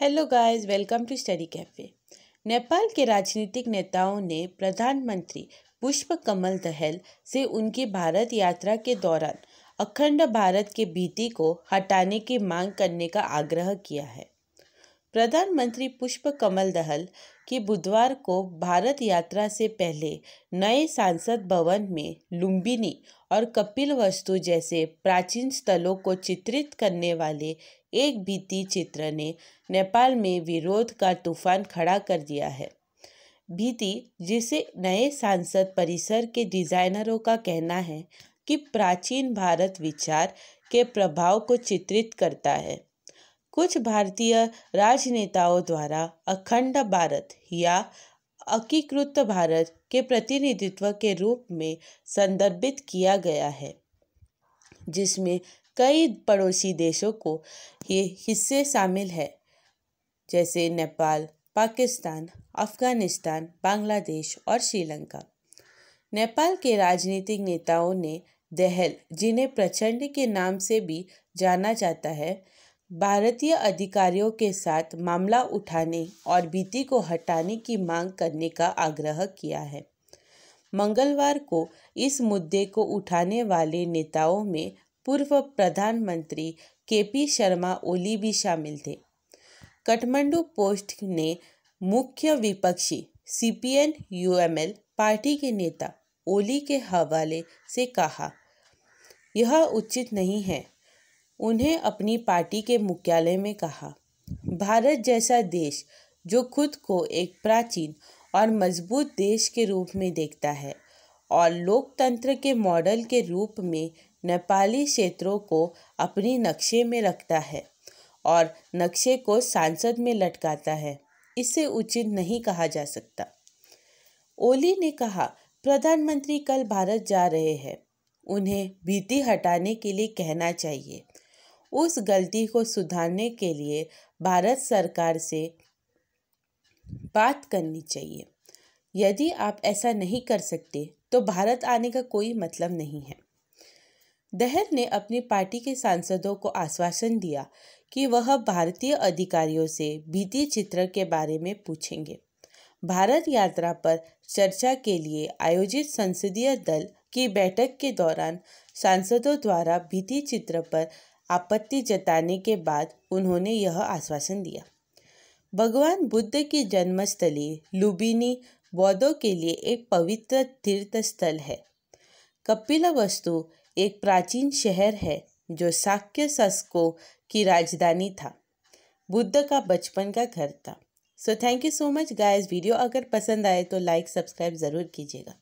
hello guys welcome to study cafe Nepal के राजनीतिक नेताओं ने प्रधानमंत्री पुष्प कमल दहल से उनकी भारत यात्रा के दौरान अखंड भारत के भीति को हटाने की मांग करने का आग्रह किया है प्रधानमंत्री पुष्प कमल दहल की बुधवार को भारत यात्रा से पहले नए सांसद भवन में लुम्बिनी और कपिल वस्तु जैसे प्राचीन स्थलों को चित्रित करने वाले एक भीति चित्र ने नेपाल में विरोध का तूफान खड़ा कर दिया है भीति जिसे नए सांसद परिसर के डिजाइनरों का कहना है कि प्राचीन भारत विचार के प्रभाव को चित्रित करता है कुछ भारतीय राजनेताओं द्वारा अखंड भारत या अकीकृत भारत के प्रतिनिधित्व के रूप में संदर्भित किया गया है जिसमें कई पड़ोसी देशों को ये हिस्से शामिल है जैसे नेपाल पाकिस्तान अफगानिस्तान बांग्लादेश और श्रीलंका नेपाल के राजनीतिक नेताओं ने दहल जिन्हें प्रचंड के नाम से भी जाना जाता है भारतीय अधिकारियों के साथ मामला उठाने और बीती को हटाने की मांग करने का आग्रह किया है मंगलवार को इस मुद्दे को उठाने वाले नेताओं में पूर्व प्रधानमंत्री केपी शर्मा ओली भी शामिल थे कठमंडू पोस्ट ने मुख्य विपक्षी सीपीएन यूएमएल पार्टी के नेता ओली के हवाले से कहा यह उचित नहीं है उन्हें अपनी पार्टी के मुख्यालय में कहा भारत जैसा देश जो खुद को एक प्राचीन और मजबूत देश के रूप में देखता है और लोकतंत्र के मॉडल के रूप में नेपाली क्षेत्रों को अपनी नक्शे में रखता है और नक्शे को सांसद में लटकाता है इसे उचित नहीं कहा जा सकता ओली ने कहा प्रधानमंत्री कल भारत जा रहे हैं उन्हें भीति हटाने के लिए कहना चाहिए उस गलती को सुधारने के लिए भारत सरकार से बात करनी चाहिए यदि आप ऐसा नहीं कर सकते तो भारत आने का कोई मतलब नहीं है दहर ने अपनी पार्टी के सांसदों को आश्वासन दिया कि वह भारतीय अधिकारियों से भीति चित्र के बारे में पूछेंगे भारत यात्रा पर चर्चा के लिए आयोजित संसदीय दल की बैठक के दौरान सांसदों द्वारा भीति चित्र पर आपत्ति जताने के बाद उन्होंने यह आश्वासन दिया भगवान बुद्ध की जन्मस्थली लुबिनी बौद्धों के लिए एक पवित्र तीर्थ स्थल है कपिला वस्तु एक प्राचीन शहर है जो साक्य सस्को की राजधानी था बुद्ध का बचपन का घर था so thank you so much guys video अगर पसंद आए तो लाइक सब्सक्राइब ज़रूर कीजिएगा